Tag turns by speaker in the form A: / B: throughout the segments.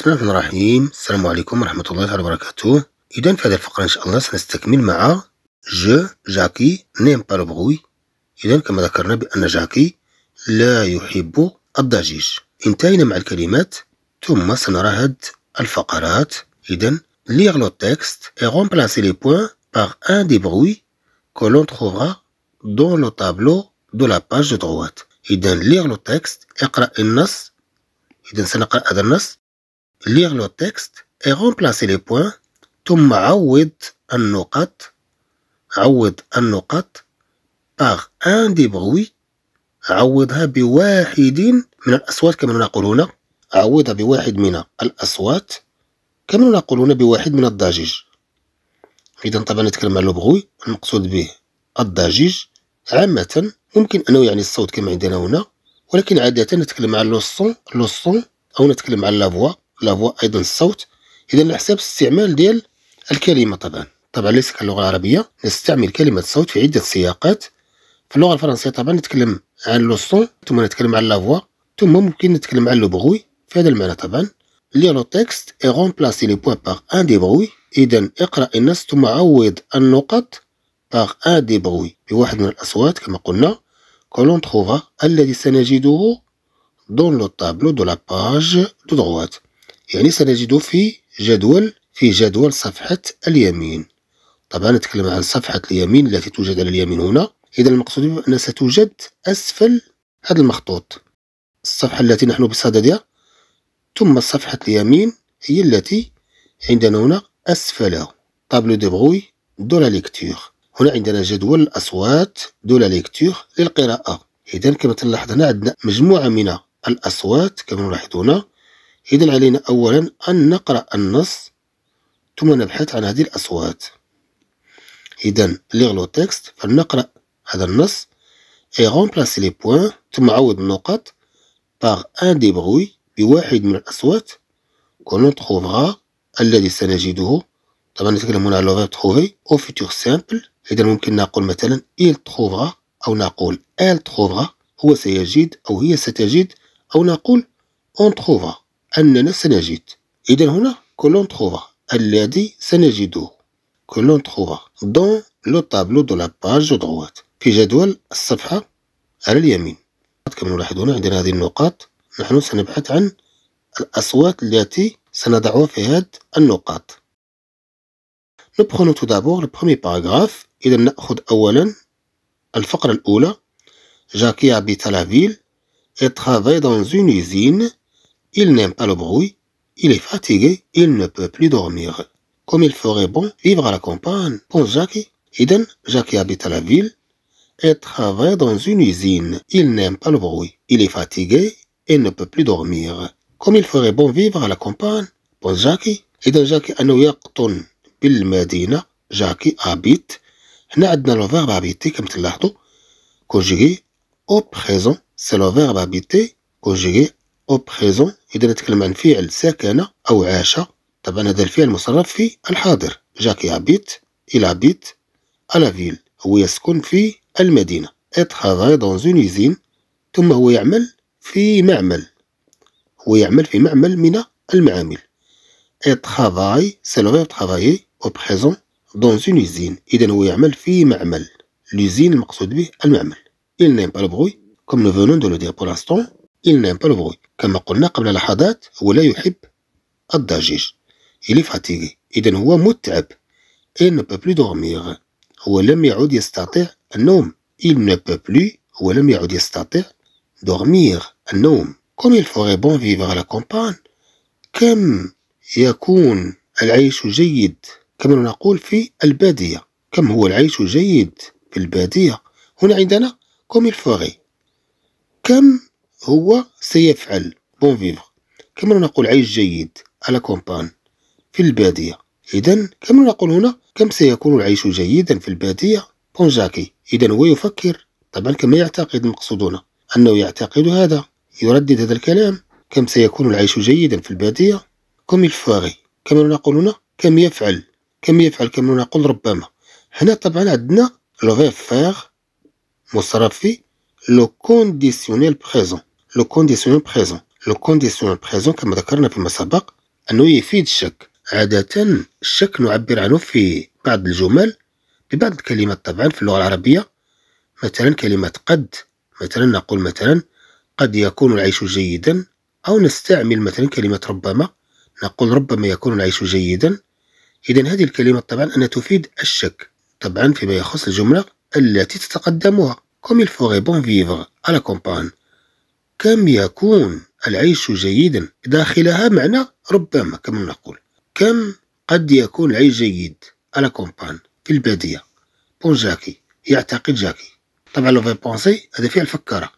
A: بسم الله الرحمن الرحيم السلام عليكم ورحمة الله تعالى وبركاته إذا في هذه الفقرة إن شاء الله سنستكمل مع جو جاكي نيم با بغوي إذا كما ذكرنا بأن جاكي لا يحب الضجيج انتهينا مع الكلمات ثم سنرى هاد الفقرات إذا ليغ لو تكست إي غومبلاسي لي بوان باغ أن دي بغوي كولون تخوفا دون لو le دو لا باج دو de إذا ليغ لو تكست اقرأ النص إذا سنقرأ هذا النص lire le texte et remplacer les points ثم عوض النقط عوض النقط par un des bruits عوضها بواحد من الأصوات كما نقول هنا عوضها بواحد من الأصوات كما نقولون بواحد من الضجيج إذا طبعا نتكلم على البغوي المقصود به الضجيج عامة ممكن أنه يعني الصوت كما عندنا هنا ولكن عادة نتكلم على لوصون لوصون أو نتكلم على لافوا لافوا ايضا الصوت اذا على حساب استعمال ديال الكلمه طبعا طبعا ليس كاللغه العربيه نستعمل كلمه صوت في عده سياقات في اللغه الفرنسيه طبعا نتكلم عن لو سون ثم نتكلم عن لافوا ثم ممكن نتكلم عن لو بغوي في هذا المعنى طبعا لي لو تكست اي غومبلاسي لي بوان باغ ان دي بغوي اذا اقرا النص ثم عوض النقط باغ ان دي بغوي بواحد من الاصوات كما قلنا كولون تخوفا الذي سنجده دون لو طابلو دو لا باج دو دغوات يعني سنجد في جدول في جدول صفحة اليمين طبعا نتكلم عن صفحة اليمين التي توجد على اليمين هنا إذا المقصود أن ستوجد أسفل هذا المخطوط الصفحة التي نحن بصددها ثم صفحة اليمين هي التي عندنا هنا أسفلها طابلو دي بغوي دو لا ليكتور هنا عندنا جدول الأصوات دو لا ليكتور للقراءة إذا كما تلاحظ هنا عندنا مجموعة من الأصوات كما نلاحظ هنا إذا علينا أولا أن نقرأ النص ثم نبحث عن هذه الأصوات إذا لغلو تكست فلنقرأ هذا النص et remplacer les points ثم عوض النقط par un débrouille بواحد من الأصوات qu'on trouvera الذي سنجده طبعا نتكلم هنا على لغة trouver au futur simple إذا ممكن نقول مثلا il trouvera أو نقول elle trouvera هو سيجد أو هي ستجد أو نقول on trouvera أننا سنجد إذا هنا كولون تخوفا الذي سنجده كولون تخوفا دون لو طابلو دو لاباج دغوات في جدول الصفحة على اليمين كما نلاحظون عندنا هذه النقاط نحن سنبحث عن الأصوات التي سنضعها في هذه النقاط Nous prenons tout باراغراف إذا نأخذ أولا الفقرة الأولى. جاكي habite تلافيل la دون et يزين Il n'aime pas le bruit, il est fatigué, il ne peut plus dormir. Comme il ferait bon vivre à la campagne, pense Jackie. Eden, Jackie habite à la ville, et travaille dans une usine. Il n'aime pas le bruit, il est fatigué et ne peut plus dormir. Comme il ferait bon vivre à la campagne, pense Jackie. Eden, Jackie أنه Medina, Jackie habite. هنا عندنا le verbe habiter l'as conjugué au présent. C'est le verbe habiter conjugué أو بريزون إذا نتكلم عن فعل سكن أو عاش طبعا هذا الفعل مصرف في الحاضر جاك يهبط إلى بيت على فيل هو يسكن في المدينة اتخافاي دون اون يزين ثم هو يعمل في معمل هو يعمل في معمل من المعامل اتخافاي سي اتخافاي ترافايي أو بريزون دون اون يزين إذا هو يعمل في معمل لوزين المقصود به المعمل il n'aime pas le bruit comme nous venons de le dire pour l'instant il n'aime pas le bruit كما قلنا قبل لحظات هو لا يحب الضجيج إلي فاتيغي إذا هو متعب إل بابلو دوغميغ هو لم يعد يستطيع النوم إل نو هو لم يعد يستطيع دوغميغ النوم كوم إل فوغي بون vivre لا كومبان كم يكون العيش جيد كما نقول في البادية كم هو العيش جيد في البادية هنا عندنا كوم الفوري كم هو سيفعل بون فيفر كما نقول عيش جيد على كومبان في البادية إذا كما نقول هنا كم سيكون العيش جيدا في البادية بون جاكي إذا هو يفكر طبعا كما يعتقد مقصودنا أنه يعتقد هذا يردد هذا الكلام كم سيكون العيش جيدا في البادية كم الفاغي كما نقول هنا كم يفعل كم يفعل كما نقول ربما هنا طبعا عندنا لو فيغ مصرفي لو كونديسيونيل بريزون لو كونديسيونيل بريزون لو كونديسيون بريزون كما ذكرنا فيما سبق أنه يفيد الشك عادة الشك نعبر عنه في بعض الجمل ببعض الكلمات طبعا في اللغة العربية مثلا كلمة قد مثلا نقول مثلا قد يكون العيش جيدا أو نستعمل مثلا كلمة ربما نقول ربما يكون العيش جيدا إذا هذه الكلمة طبعا أنها تفيد الشك طبعا فيما يخص الجملة التي تتقدمها كوم الفوغي بون bon على كومبان كم يكون العيش جيدا داخلها معنى ربما كما نقول كم قد يكون العيش جيد على كومبان في البادية بون جاكي يعتقد جاكي طبعا لو في بونسي هذا فعل فكر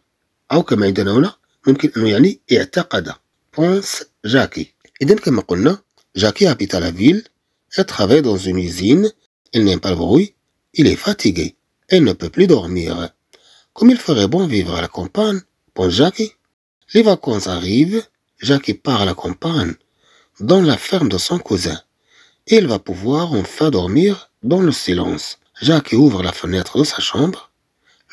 A: أو كما عندنا هنا ممكن أنه يعني اعتقد بونس جاكي إذا كما قلنا جاكي هابيتا لا فيل اي ترافاي دون une usine il نيم با le bruit il est fatigué et ne peut plus dormir comme il ferait bon vivre Pour les vacances arrivent, Jacques part à la campagne, dans la ferme de son cousin. Il va pouvoir enfin dormir dans le silence. Jacques ouvre la fenêtre de sa chambre.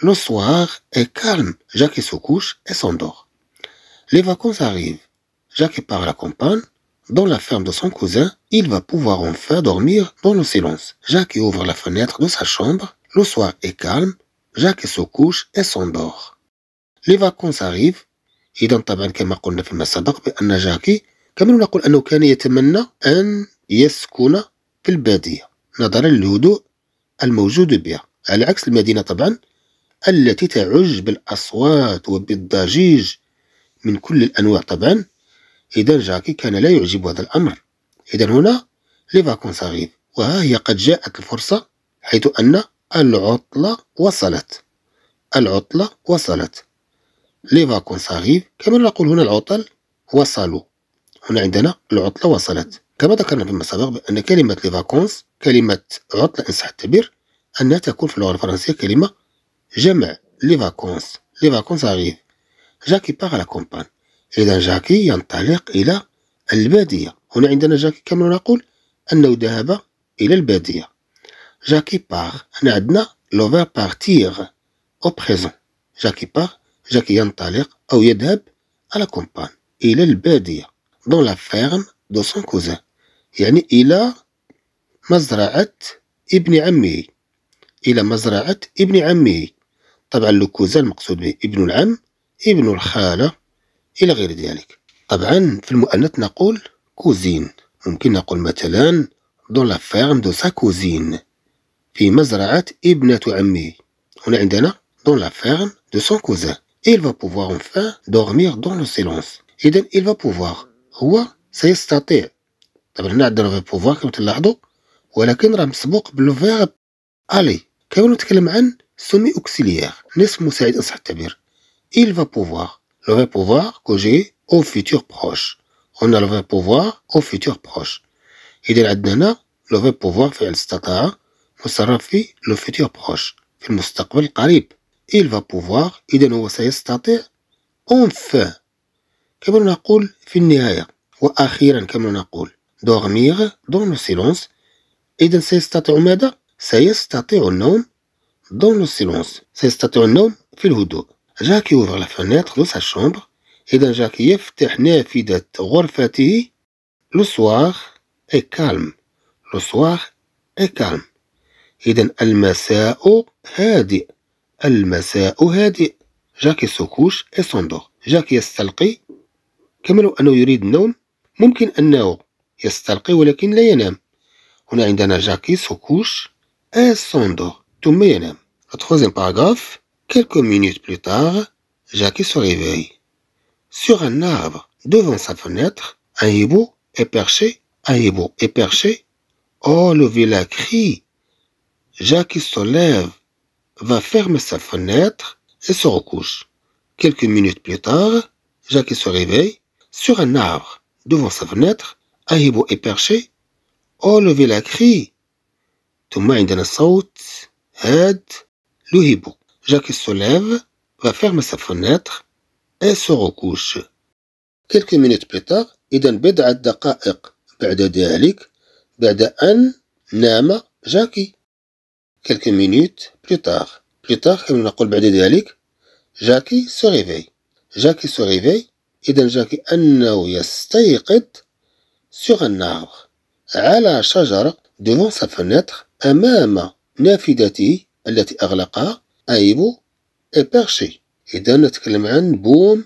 A: Le soir est calme. Jacques se couche et s'endort. Les vacances arrivent. Jacques part à la campagne. Dans la ferme de son cousin, il va pouvoir enfin dormir dans le silence. Jacques ouvre la fenêtre de sa chambre. Le soir est calme. Jacques se couche et s'endort. لي فاكونس أغيف إذا طبعا كما قلنا فيما سبق بأن جاكي كما نقول أنه كان يتمنى أن يسكن في البادية نظرا للهدوء الموجود بها على عكس المدينة طبعا التي تعج بالأصوات وبالضجيج من كل الأنواع طبعا إذا جاكي كان لا يعجب هذا الأمر إذا هنا لي فاكونس أغيف وها هي قد جاءت الفرصة حيث أن العطلة وصلت العطلة وصلت لي فاكونس أغيف كما نقول هنا العطل وصلوا هنا عندنا العطلة وصلت كما ذكرنا فيما سبق بأن كلمة لي فاكونس كلمة عطلة إن صح التعبير أنها تكون في اللغة الفرنسية كلمة جمع لي فاكونس لي فاكونس أغيف جاكي باغ لا كومبان إذا جاكي ينطلق إلى البادية هنا عندنا جاكي كما نقول أنه ذهب إلى البادية جاكي باغ هنا عندنا لوفا بارتيغ أو بريزون جاكي باغ جاك ينطلق أو يذهب على كومبان إلى البادية دون لا فيرم دو سون كوزان يعني إلى مزرعة ابن عمه إلى مزرعة ابن عمه طبعا لو كوزان مقصود به ابن العم ابن الخالة إلى غير ذلك طبعا في المؤنث نقول كوزين ممكن نقول مثلا دون لا فيرم دو سا كوزين في مزرعة ابنة عمه هنا عندنا دون لا فيرم دو سون كوزان et il va pouvoir enfin dormir dans le silence اذا il va pouvoir هو سيستطيع طبعا هنا عندنا الفيرب بوفوار كما تلاحظوا ولكن راه مسبوق بالفيرب الي كما نتكلم عن سومي اوكسيليير نصف مساعد ان صح التعبير il va pouvoir le verbe pouvoir conjugué au futur proche on a le verbe pouvoir au futur proche اذا عندنا هنا le verbe pouvoir فعل استطاع مصرف في le futur proche في المستقبل القريب il va pouvoir إذن هو سيستطيع enfin كما نقول في النهاية وأخيرا كما نقول dormir dans le silence إذن سيستطيع ماذا؟ سيستطيع النوم dans le silence سيستطيع النوم في الهدوء جاك يوفر لا فينيتر دو سا شومبر إذن جاك يفتح نافذة غرفته لو سوار اي كالم لو سوار اي كالم إذن المساء هادئ Le matin est calme. jacques s'accouche et s'endort. jacques s'est éloigné. Comme il veut dormir, il peut s'éloigner, mais il ne dort pas. Ici, Jackie s'accouche et s'endort. Puis, il dort. Troisième paragraphe. Quelques minutes plus tard, jacques se réveille. Sur un arbre, devant sa fenêtre, un hibou est perché. Un hibou est perché. Oh, le vilain crie. jacques se lève va fermer sa fenêtre et se recouche. Quelques minutes plus tard, Jackie se réveille sur un arbre devant sa fenêtre. un hibou est perché. Au oh, lever, la crie. Thomas عندنا صوت aide le hibou. Jackie se lève, va fermer sa fenêtre et se recouche. Quelques minutes plus tard, il إذا بضعة دقائق بعد ذلك بعد an نام Jackie. Quelques minutes plus tard. Plus كما نقول بعد ذلك جاكي سوريفي جاكي سوريفي إذا جاكي أنه يستيقظ سوغ النار على شجرة devant سافونيتر أمام نافذته التي أغلقها أيبو إبرشي إذا نتكلم عن بوم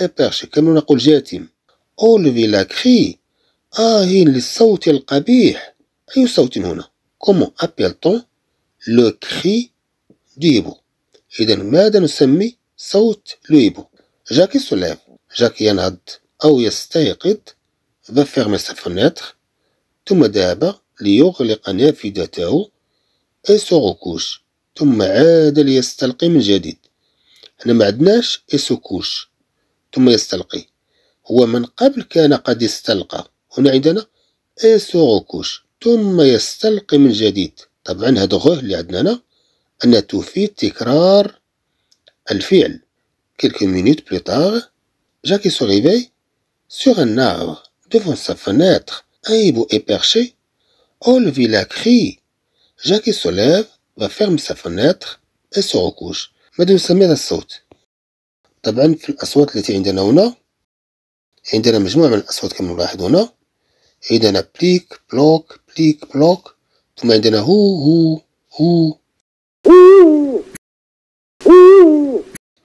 A: إبرشي كما نقول جاتم أولفي لا كري آه للصوت القبيح أي صوت هنا كومون أبيلتون لو كري ديبو إذا ماذا نسمي صوت لويبو جاكي سلاف جاكي ينهض أو يستيقظ va سا فونيتخ ثم ذهب ليغلق نافذته اي سو ثم عاد ليستلقي من جديد هنا ما عندناش اي سو كوش ثم يستلقي هو من قبل كان قد استلقى هنا عندنا اي سو ثم يستلقي من جديد طبعا هاد غه اللي عندنا هنا أنها تفيد تكرار الفعل quelques minutes plus tard Jacques se réveille sur un arbre devant sa fenêtre un hibou est perché la crie Jacques se lève va ferme sa fenêtre et se recouche ماذا نسميه الصوت طبعا في الأصوات التي عندنا هنا عندنا مجموعة من الأصوات كما نلاحظ هنا عندنا بليك بلوك بليك بلوك ثم عندنا هو هو هو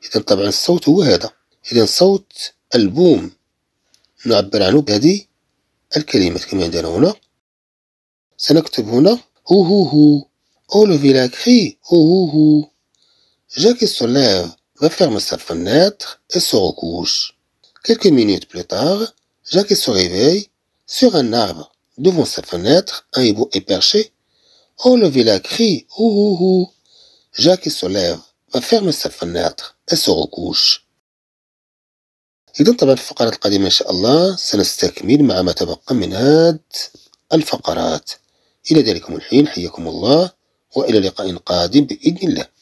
A: إذا طبعا الصوت هو هذا إذا صوت البوم نعبر عنه بهذه الكلمات كما عندنا هنا سنكتب هنا هو هو هو Oh le village crie, oh oh oh. Jacques se lève, va fermer sa fenêtre et se recouche. Quelques minutes plus tard, Jacques se réveille sur un arbre. Devant sa fenêtre, un hibou est perché. Oh le village crie, oh oh oh. Jacques se lève, va fermer sa fenêtre et se recouche. إذا طبعا في الفقرات القادمة إن شاء الله سنستكمل مع ما تبقى من هذه الفقرات إلى ذلكم الحين حياكم الله وإلى لقاء قادم بإذن الله